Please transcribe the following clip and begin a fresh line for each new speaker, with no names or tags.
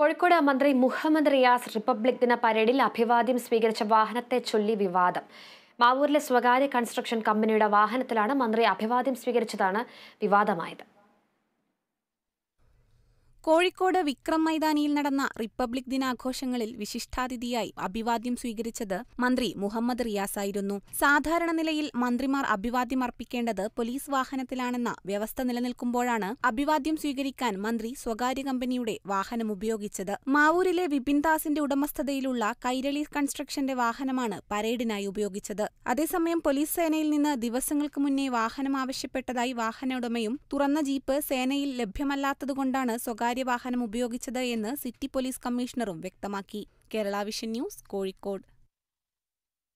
കോഴിക്കോട് മന്ത്രി മുഹമ്മദ് റിയാസ് റിപ്പബ്ലിക് ദിന പരേഡിൽ അഭിവാദ്യം സ്വീകരിച്ച വാഹനത്തെ ചൊല്ലി വിവാദം മാവൂരിലെ സ്വകാര്യ കൺസ്ട്രക്ഷൻ കമ്പനിയുടെ വാഹനത്തിലാണ് മന്ത്രി അഭിവാദ്യം സ്വീകരിച്ചതാണ് വിവാദമായത് കോഴിക്കോട് വിക്രം
മൈതാനിയിൽ നടന്ന റിപ്പബ്ലിക് ദിനാഘോഷങ്ങളിൽ വിശിഷ്ടാതിഥിയായി അഭിവാദ്യം സ്വീകരിച്ചത് മന്ത്രി മുഹമ്മദ് റിയാസായിരുന്നു സാധാരണ നിലയിൽ മന്ത്രിമാർ അഭിവാദ്യം അർപ്പിക്കേണ്ടത് പോലീസ് വാഹനത്തിലാണെന്ന വ്യവസ്ഥ നിലനിൽക്കുമ്പോഴാണ് അഭിവാദ്യം സ്വീകരിക്കാൻ മന്ത്രി സ്വകാര്യ കമ്പനിയുടെ വാഹനം ഉപയോഗിച്ചത് മാവൂരിലെ വിപിൻദാസിന്റെ ഉടമസ്ഥതയിലുള്ള കൈരളി കൺസ്ട്രക്ഷന്റെ വാഹനമാണ് പരേഡിനായി ഉപയോഗിച്ചത് അതേസമയം പോലീസ് സേനയിൽ നിന്ന് ദിവസങ്ങൾക്ക് മുന്നേ വാഹനം ആവശ്യപ്പെട്ടതായി വാഹന ഉടമയും തുറന്ന ജീപ്പ് സേനയിൽ ലഭ്യമല്ലാത്തതുകൊണ്ടാണ് സ്വകാര്യ സ്വകാര്യ വാഹനം ഉപയോഗിച്ചത് എന്ന് സിറ്റി പോലീസ് കമ്മീഷണറും വ്യക്തമാക്കി കേരള വിഷൻ ന്യൂസ് കോഴിക്കോട്